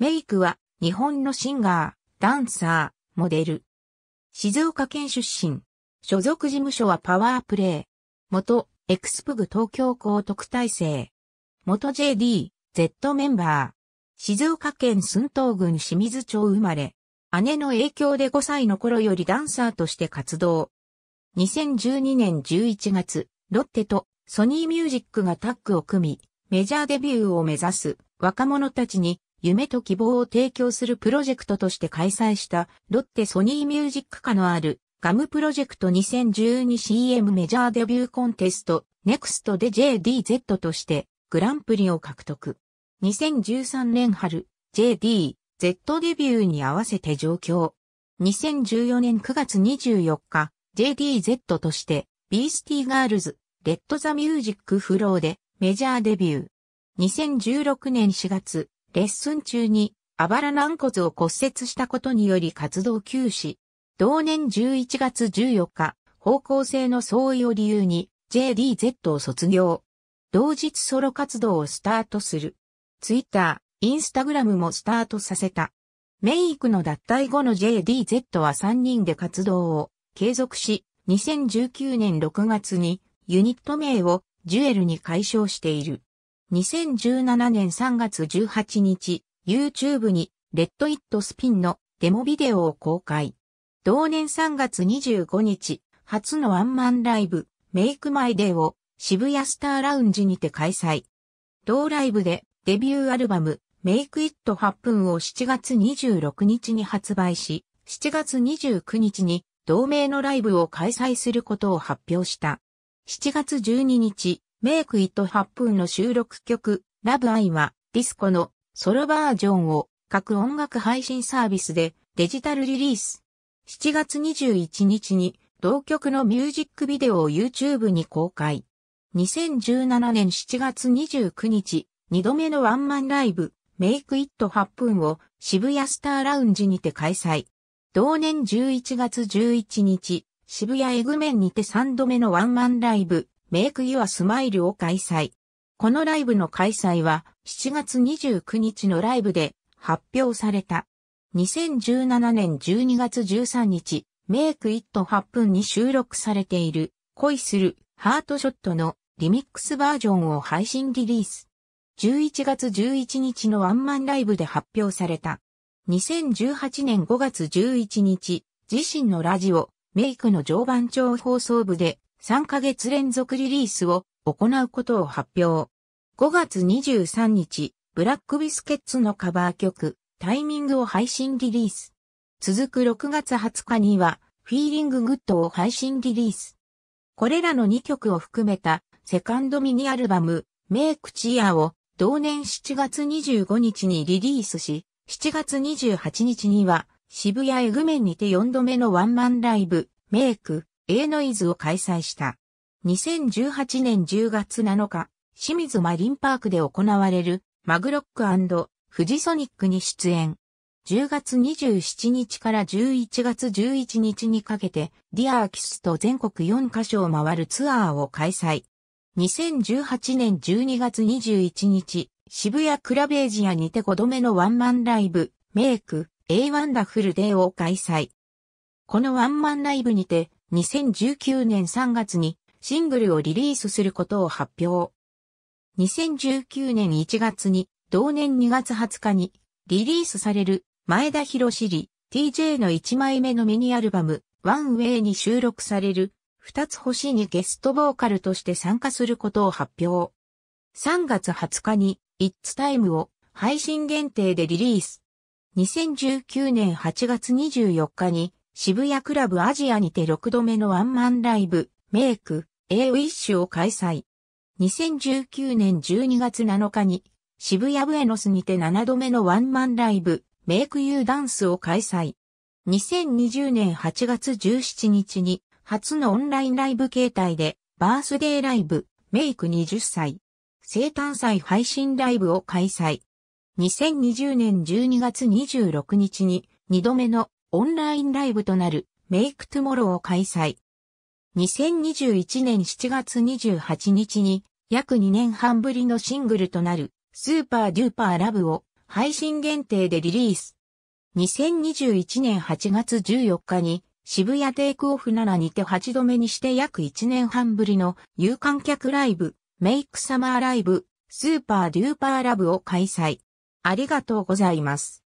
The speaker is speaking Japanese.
メイクは日本のシンガー、ダンサー、モデル。静岡県出身。所属事務所はパワープレイ。元、エクスプグ東京港特待生。元 JD、Z メンバー。静岡県寸東郡清水町生まれ。姉の影響で5歳の頃よりダンサーとして活動。2012年11月、ロッテとソニーミュージックがタッグを組み、メジャーデビューを目指す若者たちに夢と希望を提供するプロジェクトとして開催したロッテソニーミュージック下のあるガムプロジェクト 2012CM メジャーデビューコンテスト NEXT で JDZ としてグランプリを獲得。2013年春 JDZ デビューに合わせて上京。2014年9月24日 JDZ としてビースティーガールズレッドザミュージックフローでメジャーデビュー。2016年4月レッスン中にあばら軟骨を骨折したことにより活動休止。同年11月14日、方向性の相違を理由に JDZ を卒業。同日ソロ活動をスタートする。ツイッター、インスタグラムもスタートさせた。メイクの脱退後の JDZ は3人で活動を継続し、2019年6月にユニット名をジュエルに解消している。2017年3月18日、YouTube に、レッド・イット・スピンのデモビデオを公開。同年3月25日、初のワンマンライブ、メイクマイデーを渋谷スターラウンジにて開催。同ライブでデビューアルバム、メイクイット8分を7月26日に発売し、7月29日に同名のライブを開催することを発表した。7月12日、メイクイット8分の収録曲、ラブアイは、ディスコのソロバージョンを各音楽配信サービスでデジタルリリース。7月21日に同曲のミュージックビデオを YouTube に公開。2017年7月29日、2度目のワンマンライブ、メイクイット8分を渋谷スターラウンジにて開催。同年11月11日、渋谷エグメンにて3度目のワンマンライブ、メイクユアスマイルを開催。このライブの開催は7月29日のライブで発表された。2017年12月13日、メイク e It 8分に収録されている恋するハートショットのリミックスバージョンを配信リリース。11月11日のワンマンライブで発表された。2018年5月11日、自身のラジオ、メイクの常磐町放送部で3ヶ月連続リリースを行うことを発表。5月23日、ブラックビスケッツのカバー曲、タイミングを配信リリース。続く6月20日には、フィーリンググッドを配信リリース。これらの2曲を含めた、セカンドミニアルバム、メイクチアを、同年7月25日にリリースし、7月28日には、渋谷エグメンにて4度目のワンマンライブ、メイク、A ノイズを開催した。2018年10月7日、清水マリンパークで行われるマグロックフジソニックに出演。10月27日から11月11日にかけて、ディアーキスと全国4カ所を回るツアーを開催。2018年12月21日、渋谷クラベージアにて5度目のワンマンライブ、メイク、A ワンダフルデーを開催。このワンマンライブにて、2019年3月にシングルをリリースすることを発表。2019年1月に、同年2月20日にリリースされる前田博士里 TJ の1枚目のミニアルバム、ワンウェイに収録される二つ星にゲストボーカルとして参加することを発表。3月20日に It's Time を配信限定でリリース。2019年8月24日に渋谷クラブアジアにて6度目のワンマンライブ、メイク、A ウィッシュを開催。2019年12月7日に、渋谷ブエノスにて7度目のワンマンライブ、メイクユーダンスを開催。2020年8月17日に、初のオンラインライブ形態で、バースデーライブ、メイク20歳、生誕祭配信ライブを開催。2020年12月26日に2度目のオンラインライブとなるメイクトゥモローを開催。2021年7月28日に約2年半ぶりのシングルとなるスーパーデューパーラブを配信限定でリリース。2021年8月14日に渋谷テイクオフ7にて8度目にして約1年半ぶりの有観客ライブ、メイクサマーライブ、スーパーデューパーラブを開催。ありがとうございます。